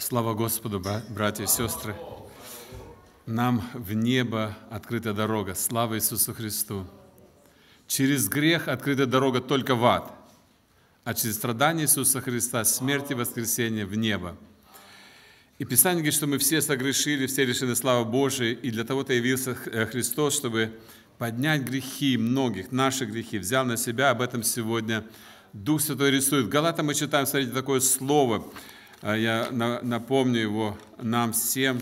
Слава Господу, братья и сестры! Нам в небо открыта дорога. Слава Иисусу Христу! Через грех открыта дорога только в ад, а через страдания Иисуса Христа, смерть и воскресение в небо. И Писание говорит, что мы все согрешили, все решили Слава Божию, и для того-то явился э, Христос, чтобы поднять грехи многих, наши грехи, взял на себя, об этом сегодня Дух Святой рисует. В Галатам мы читаем, смотрите, такое слово – а я напомню его нам всем,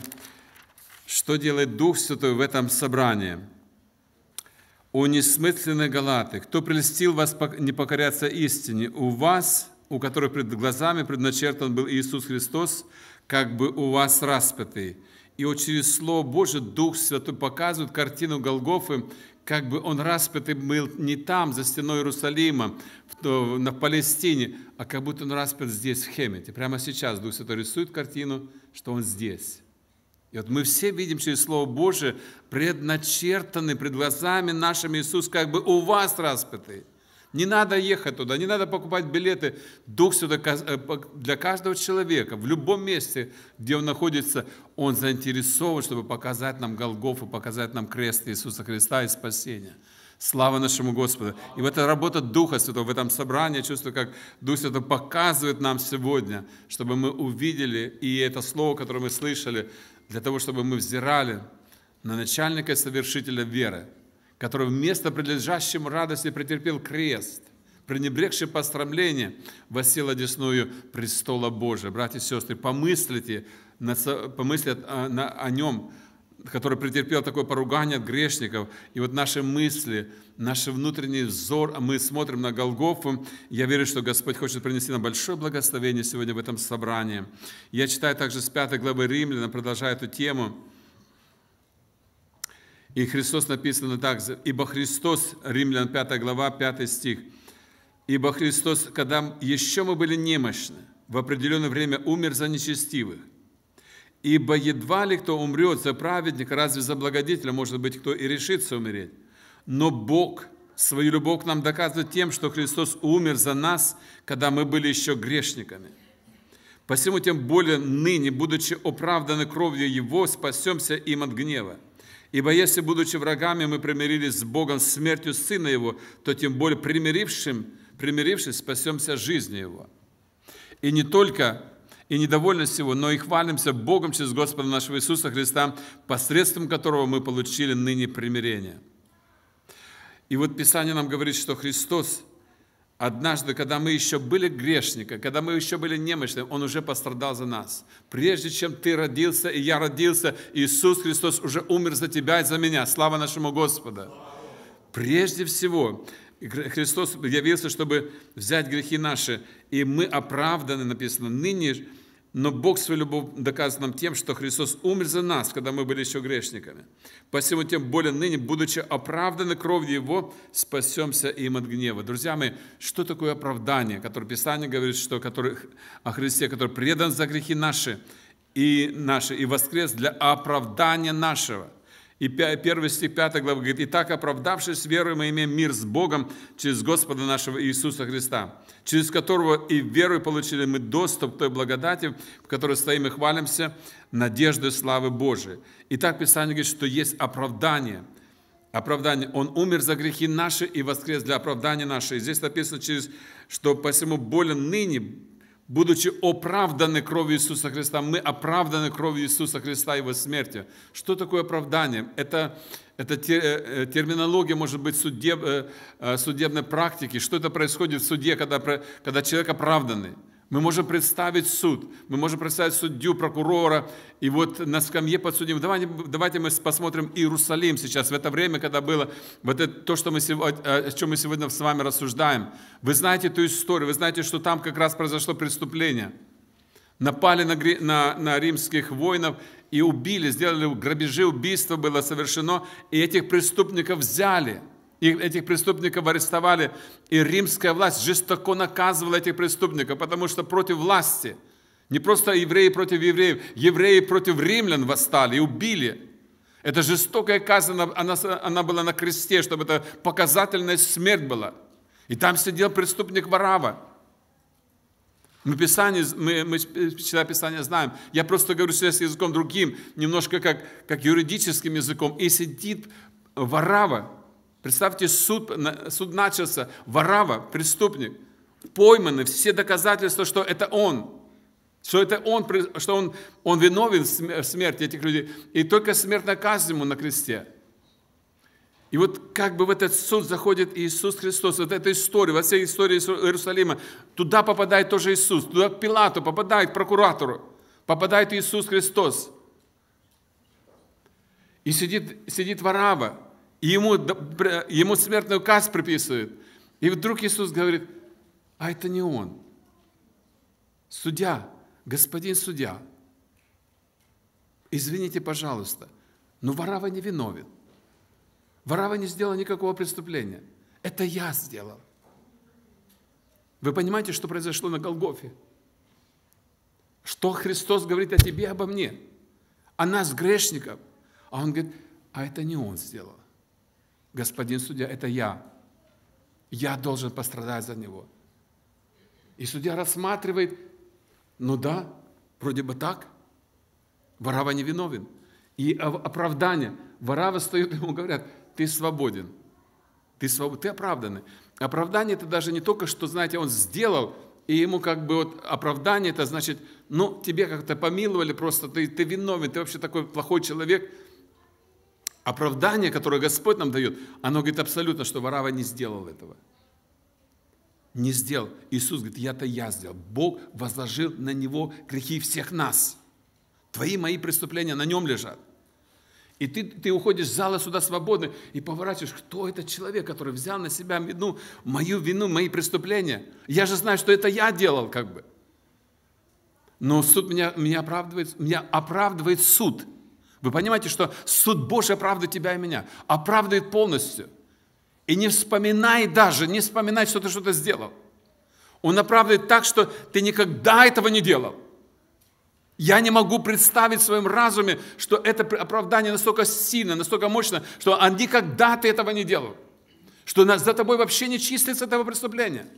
что делает Дух Святой в этом собрании. «У несмысленных галаты, кто прельстил вас не покоряться истине, у вас, у которых пред глазами предначертан был Иисус Христос, как бы у вас распятый». И вот через Слово Божие Дух Святой показывает картину Голгофы, как бы он распятый был не там, за стеной Иерусалима, в, на Палестине, а как будто он распят здесь, в Хемете. Прямо сейчас Дух Святой рисует картину, что он здесь. И вот мы все видим через Слово Божие предначертанный пред глазами нашими Иисус, как бы у вас распятый. Не надо ехать туда, не надо покупать билеты. Дух сюда э, для каждого человека, в любом месте, где он находится, он заинтересован, чтобы показать нам Голгофу, показать нам крест Иисуса Христа и спасение. Слава нашему Господу. И вот эта работа Духа Святого в этом собрании, я чувствую, как Дух Святой показывает нам сегодня, чтобы мы увидели, и это слово, которое мы слышали, для того, чтобы мы взирали на начальника и совершителя веры, который вместо принадлежащему радости претерпел крест, пренебрегший пострамление, восел одесную престола Божия. Братья и сестры, помыслите, помыслите а, о нем, который претерпел такое поругание от грешников. И вот наши мысли, наш внутренний взор, а мы смотрим на Голгофу. Я верю, что Господь хочет принести нам большое благословение сегодня в этом собрании. Я читаю также с 5 главы Римляна, продолжая эту тему. И Христос написано так, «Ибо Христос, Римлян 5 глава, 5 стих, «Ибо Христос, когда еще мы были немощны, в определенное время умер за нечестивых. Ибо едва ли кто умрет за праведника, разве за благодетеля, может быть, кто и решится умереть. Но Бог свою любовь нам доказывает тем, что Христос умер за нас, когда мы были еще грешниками. Посему тем более ныне, будучи оправданы кровью Его, спасемся им от гнева. Ибо если, будучи врагами, мы примирились с Богом смертью Сына Его, то тем более примирившим, примирившись, спасемся жизнью Его. И не только и недовольность всего, но и хвалимся Богом через Господа нашего Иисуса Христа, посредством которого мы получили ныне примирение. И вот Писание нам говорит, что Христос – Однажды, когда мы еще были грешниками, когда мы еще были немощными, Он уже пострадал за нас. Прежде чем ты родился и я родился, Иисус Христос уже умер за тебя и за меня. Слава нашему Господу! Прежде всего, Христос явился, чтобы взять грехи наши, и мы оправданы, написано, ныне но Бог свою любовь доказывает нам тем, что Христос умер за нас, когда мы были еще грешниками. Посему тем более ныне, будучи оправданы кровью Его, спасемся им от гнева. Друзья мои, что такое оправдание, которое Писание говорит, что который, о Христе, который предан за грехи наши и, наши, и воскрес для оправдания нашего? И 1 стих 5 главы говорит, «Итак, оправдавшись верой, мы имеем мир с Богом через Господа нашего Иисуса Христа, через которого и верой получили мы доступ к той благодати, в которой стоим и хвалимся, надежды славы Божией». Итак, Писание говорит, что есть оправдание – оправдание. Он умер за грехи наши и воскрес для оправдания нашей. Здесь написано, через, что посему болен ныне будучи оправданы кровью Иисуса Христа, мы оправданы кровью Иисуса Христа и Его смерти. Что такое оправдание? Это, это э, э, терминология, может быть, судеб, э, судебной практики. Что это происходит в суде, когда, когда человек оправданный? Мы можем представить суд, мы можем представить судью, прокурора, и вот на скамье подсудим. Давайте, давайте мы посмотрим Иерусалим сейчас, в это время, когда было вот это, то, что мы сегодня, о чем мы сегодня с вами рассуждаем. Вы знаете эту историю, вы знаете, что там как раз произошло преступление. Напали на, на, на римских воинов и убили, сделали грабежи, убийство было совершено, и этих преступников взяли – и этих преступников арестовали, и римская власть жестоко наказывала этих преступников, потому что против власти, не просто евреи против евреев, евреи против римлян восстали и убили. Это жестокая казнь, она, она была на кресте, чтобы это показательная смерть была. И там сидел преступник Варава. Мы, Писание, мы, мы всегда Писание знаем. Я просто говорю сейчас языком другим, немножко как, как юридическим языком. И сидит Варава, Представьте, суд, суд начался, Варава, преступник, пойманы, все доказательства, что это он, что это он, что он, он виновен в смерти этих людей, и только смертная казнь ему на кресте. И вот как бы в этот суд заходит Иисус Христос, вот эта история, во всей истории Иерусалима, туда попадает тоже Иисус, туда к Пилату попадает, к прокуратору, попадает Иисус Христос. И сидит, сидит Варава, и ему, ему смертную казнь приписывают. И вдруг Иисус говорит, а это не он. Судья, господин судья, извините, пожалуйста, но Варава не виновен. Варава не сделал никакого преступления. Это я сделал. Вы понимаете, что произошло на Голгофе? Что Христос говорит о тебе, обо мне, о нас, грешников. А он говорит, а это не он сделал господин судья, это я. Я должен пострадать за него. И судья рассматривает, ну да, вроде бы так, Варава виновен. И оправдание. Варава встает, ему говорят, ты свободен. Ты, своб... ты оправданный. Оправдание это даже не только, что, знаете, он сделал, и ему как бы вот оправдание это значит, ну, тебе как-то помиловали, просто ты, ты виновен, ты вообще такой плохой человек – оправдание, которое Господь нам дает, оно говорит абсолютно, что Варава не сделал этого. Не сделал. Иисус говорит, я-то я сделал. Бог возложил на него грехи всех нас. Твои мои преступления на нем лежат. И ты, ты уходишь с зала сюда свободный и поворачиваешь, кто этот человек, который взял на себя вину, мою вину, мои преступления. Я же знаю, что это я делал, как бы. Но суд меня, меня, оправдывает, меня оправдывает суд – вы понимаете, что суд Божий оправдывает тебя и меня, оправдывает полностью. И не вспоминай даже, не вспоминай, что ты что-то сделал. Он оправдывает так, что ты никогда этого не делал. Я не могу представить в своем разуме, что это оправдание настолько сильно, настолько мощно, что он а никогда ты этого не делал. Что за тобой вообще не числится этого преступления.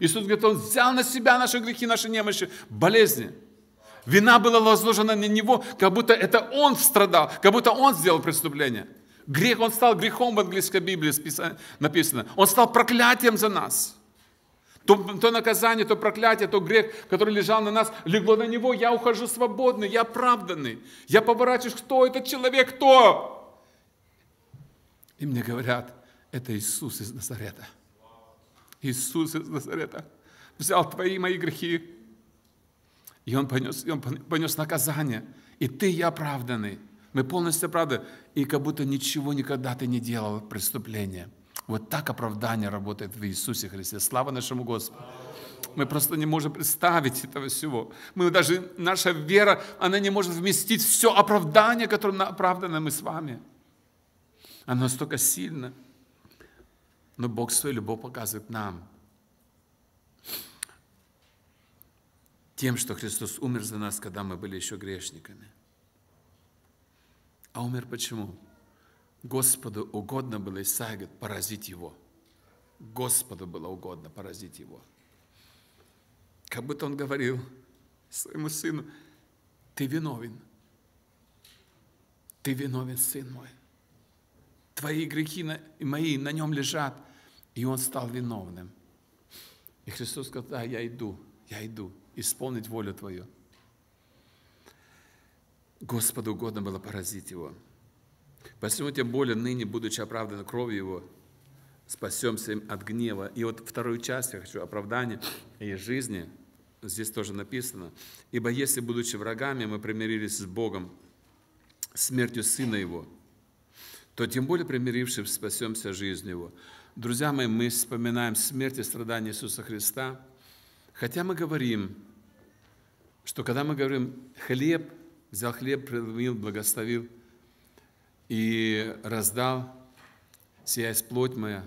Иисус говорит, Он взял на себя наши грехи, наши немощи, болезни. Вина была возложена на него, как будто это он страдал, как будто он сделал преступление. Грех, он стал грехом в английской Библии написано. Он стал проклятием за нас. То, то наказание, то проклятие, то грех, который лежал на нас, легло на него. Я ухожу свободный, я оправданный. Я поворачиваюсь, кто этот человек, кто? И мне говорят, это Иисус из Назарета. Иисус из Назарета взял твои мои грехи, и он понес, и он понес наказание. И ты, и я оправданы. Мы полностью оправданы. И как будто ничего никогда ты не делал преступления. Вот так оправдание работает в Иисусе Христе. Слава нашему Господу. Мы просто не можем представить этого всего. Мы даже, наша вера, она не может вместить все оправдание, которым оправданы мы с вами. Оно настолько сильно. Но Бог свою любов показывает нам тем, что Христос умер за нас, когда мы были еще грешниками. А умер почему? Господу угодно было, Исаия поразить его. Господу было угодно поразить его. Как будто он говорил своему сыну, ты виновен. Ты виновен, сын мой. Твои грехи на, мои на нем лежат. И он стал виновным. И Христос сказал, да, я иду я иду исполнить волю Твою. Господу угодно было поразить его. Посему тем более ныне, будучи оправданы кровью его, спасемся им от гнева. И вот вторую часть я хочу, оправдание и жизни, здесь тоже написано. «Ибо если, будучи врагами, мы примирились с Богом, смертью Сына Его, то тем более примирившись, спасемся жизнью Его». Друзья мои, мы вспоминаем смерть и страдания Иисуса Христа – Хотя мы говорим, что когда мы говорим хлеб, взял хлеб, преломил, благословил и раздал, сия есть плоть моя,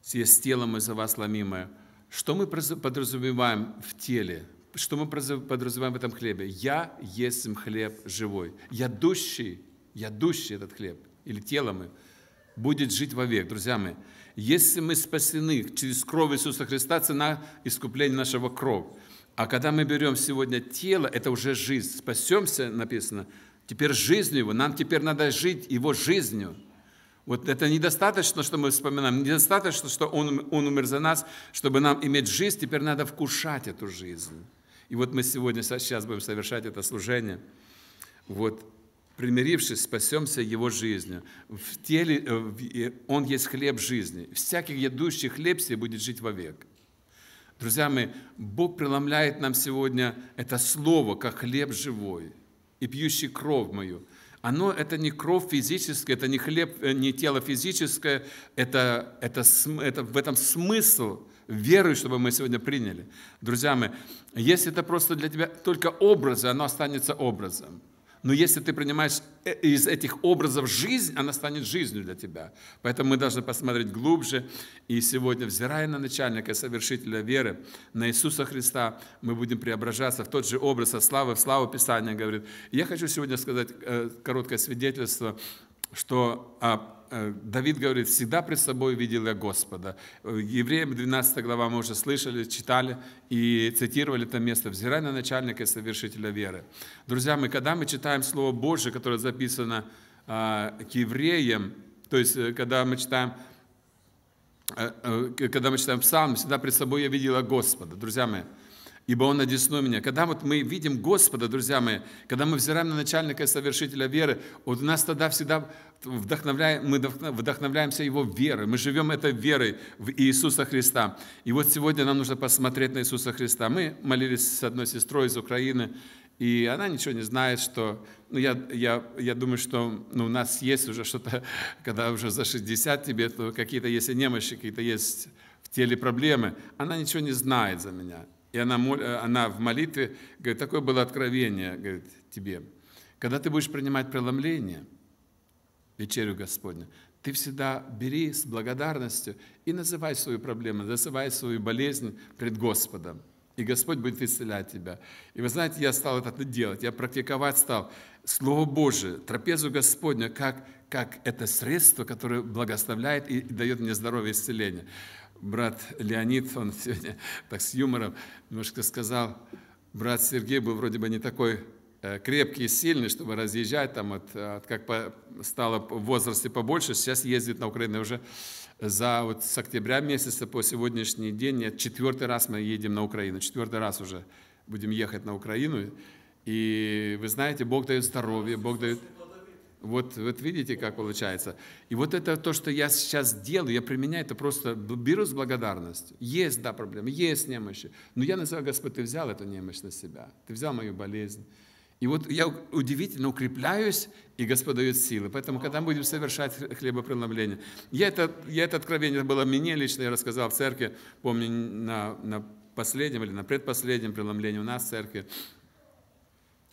сия есть тело мое за вас ломимое. Что мы подразумеваем в теле? Что мы подразумеваем в этом хлебе? Я есть хлеб живой. Я дущий, я дущий этот хлеб, или тело мы, будет жить вовек. Друзья мои, если мы спасены через кровь Иисуса Христа, цена искупления нашего кровь. А когда мы берем сегодня тело, это уже жизнь. Спасемся, написано, теперь жизнью его. Нам теперь надо жить его жизнью. Вот это недостаточно, что мы вспоминаем, недостаточно, что он, он умер за нас, чтобы нам иметь жизнь, теперь надо вкушать эту жизнь. И вот мы сегодня, сейчас будем совершать это служение. Вот примирившись, спасемся Его жизнью. В теле э, Он есть хлеб жизни. Всякий едущий хлеб себе будет жить вовек. Друзья мои, Бог преломляет нам сегодня это слово, как хлеб живой и пьющий кровь мою. Оно – это не кровь физическая, это не хлеб, э, не тело физическое, это, это, это в этом смысл веры, чтобы мы сегодня приняли. Друзья мои, если это просто для тебя только образы, оно останется образом – но если ты принимаешь э, из этих образов жизнь, она станет жизнью для тебя. Поэтому мы должны посмотреть глубже. И сегодня, взирая на начальника и совершителя веры, на Иисуса Христа, мы будем преображаться в тот же образ от славы в славу Писания, говорит. я хочу сегодня сказать э, короткое свидетельство что а, э, Давид говорит, всегда пред собой видел я Господа. Э, евреям 12 глава мы уже слышали, читали и цитировали это место. Взирай на начальника и совершителя веры. Друзья мои, когда мы читаем Слово Божье, которое записано а, к евреям, то есть э, когда мы читаем когда мы читаем псалм, всегда пред собой я видела Господа. Друзья мои, ибо Он одесну меня. Когда вот мы видим Господа, друзья мои, когда мы взираем на начальника и совершителя веры, вот у нас тогда всегда вдохновляем, мы вдохновляемся Его верой, мы живем этой верой в Иисуса Христа. И вот сегодня нам нужно посмотреть на Иисуса Христа. Мы молились с одной сестрой из Украины, и она ничего не знает, что... Ну, я, я, я думаю, что ну, у нас есть уже что-то, когда уже за 60 тебе, то какие-то есть немощи, какие-то есть в теле проблемы. Она ничего не знает за меня. И она, э, она в молитве говорит, такое было откровение говорит, тебе. Когда ты будешь принимать преломление, вечерю Господню, ты всегда бери с благодарностью и называй свою проблему, называй свою болезнь пред Господом. И Господь будет исцелять тебя. И вы знаете, я стал это делать, я практиковать стал Слово Божие, трапезу Господня как, как это средство, которое благословляет и дает мне здоровье и исцеление брат Леонид, он сегодня так с юмором немножко сказал, брат Сергей был вроде бы не такой э, крепкий и сильный, чтобы разъезжать, там, от, от как по, стало в возрасте побольше, сейчас ездит на Украину уже за, вот, с октября месяца по сегодняшний день, нет, четвертый раз мы едем на Украину, четвертый раз уже будем ехать на Украину, и вы знаете, Бог дает здоровье, Бог дает вот, вот видите, как получается. И вот это то, что я сейчас делаю, я применяю, это просто беру с благодарностью. Есть, да, проблемы, есть немощи. Но я называю, Господь, Ты взял эту немощь на себя. Ты взял мою болезнь. И вот я удивительно укрепляюсь, и Господь дает силы. Поэтому, когда мы будем совершать хлебопреломление, я это, я это откровение, было мне лично, я рассказал в церкви, помню, на, на последнем или на предпоследнем преломлении у нас в церкви,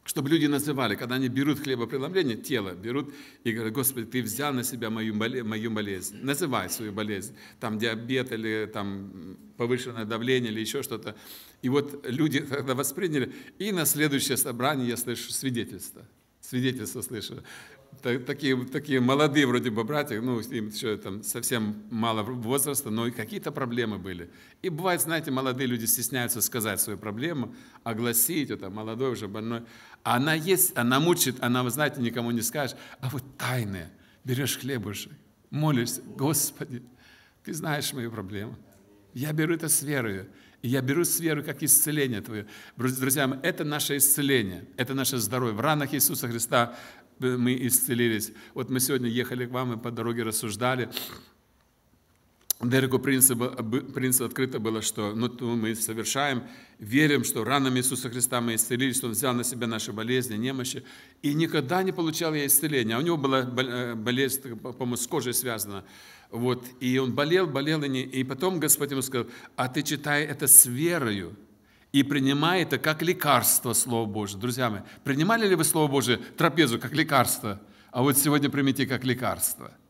чтобы люди называли, когда они берут хлебопреломление, тело берут и говорят, Господи, Ты взял на себя мою, мою болезнь, называй свою болезнь, там диабет или там повышенное давление или еще что-то. И вот люди тогда восприняли, и на следующее собрание я слышу свидетельство. Свидетельство слышу такие, такие молодые вроде бы братья, ну, им еще там совсем мало возраста, но и какие-то проблемы были. И бывает, знаете, молодые люди стесняются сказать свою проблему, огласить это, а молодой уже, больной. А она есть, она мучит, она, вы знаете, никому не скажешь. А вот тайное, берешь хлебушек, молишься, Господи, Ты знаешь мою проблему. Я беру это с верою. И я беру с верой как исцеление Твое. Друзья мои, это наше исцеление, это наше здоровье. В ранах Иисуса Христа мы исцелились. Вот мы сегодня ехали к вам и по дороге рассуждали. Дереку принципа, принципа открыто было, что ну, мы совершаем, верим, что ранами Иисуса Христа мы исцелились, что Он взял на себя наши болезни, немощи, и никогда не получал я исцеления. А у него была э, болезнь, по-моему, с кожей связана. Вот, и он болел, болел, и, не... и потом Господь ему сказал, а ты читай это с верою, и принимай это как лекарство, Слово Божие. Друзья мои, принимали ли вы Слово Божие, трапезу, как лекарство? А вот сегодня примите как лекарство –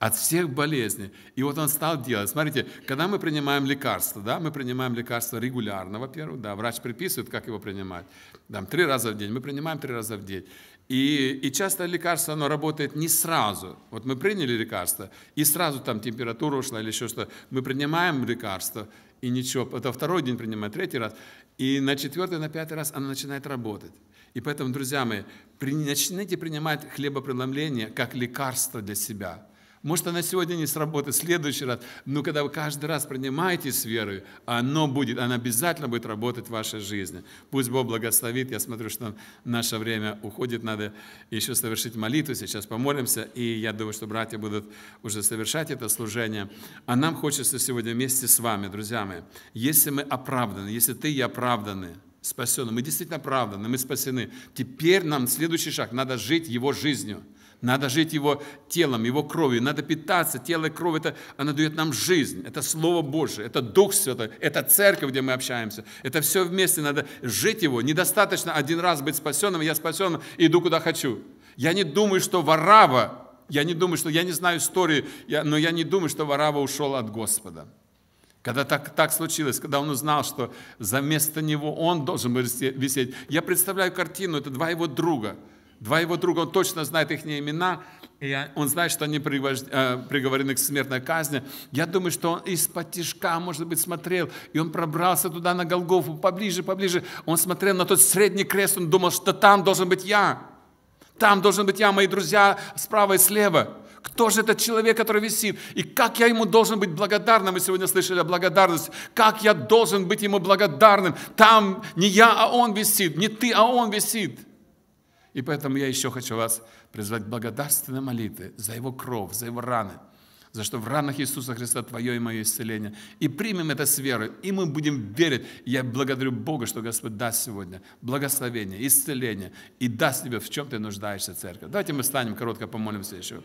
от всех болезней. И вот он стал делать. Смотрите, когда мы принимаем лекарство, да, мы принимаем лекарство регулярно, во-первых, да, врач предписывает, как его принимать. Там, три раза в день, мы принимаем три раза в день. И, и часто лекарство, оно работает не сразу. Вот мы приняли лекарство, и сразу там температура ушла или еще что-то. Мы принимаем лекарство, и ничего. Это второй день принимает, третий раз. И на четвертый, на пятый раз она начинает работать. И поэтому, друзья мои, начните принимать хлебопреломление как лекарство для себя. Может, она сегодня не сработает, в следующий раз. Но когда вы каждый раз принимаете с верой, оно будет, оно обязательно будет работать в вашей жизни. Пусть Бог благословит. Я смотрю, что наше время уходит. Надо еще совершить молитву. Сейчас помолимся. И я думаю, что братья будут уже совершать это служение. А нам хочется сегодня вместе с вами, друзья мои, если мы оправданы, если ты и я оправданы, спасены, мы действительно оправданы, мы спасены, теперь нам следующий шаг, надо жить его жизнью – надо жить его телом, его кровью. Надо питаться. Тело и кровь, это, она дает нам жизнь. Это Слово Божие, это Дух Святой, это церковь, где мы общаемся. Это все вместе надо жить его. Недостаточно один раз быть спасенным, я спасен, иду куда хочу. Я не думаю, что Варава, я не думаю, что, я не знаю истории, я, но я не думаю, что Варава ушел от Господа. Когда так, так случилось, когда он узнал, что за место него он должен был висеть. Я представляю картину, это два его друга – Два его друга, он точно знает их имена, и он знает, что они э, приговорены к смертной казни. Я думаю, что он из-под тишка, может быть, смотрел, и он пробрался туда на Голгофу, поближе, поближе. Он смотрел на тот средний крест, он думал, что там должен быть я. Там должен быть я, мои друзья, справа и слева. Кто же этот человек, который висит? И как я ему должен быть благодарным? Мы сегодня слышали о благодарности. Как я должен быть ему благодарным? Там не я, а он висит. Не ты, а он висит. И поэтому я еще хочу вас призвать благодарственной молитвы за Его кровь, за Его раны, за что в ранах Иисуса Христа Твое и мое исцеление. И примем это с верой, и мы будем верить. Я благодарю Бога, что Господь даст сегодня благословение, исцеление, и даст тебе, в чем ты нуждаешься, церковь. Давайте мы встанем, коротко помолимся еще.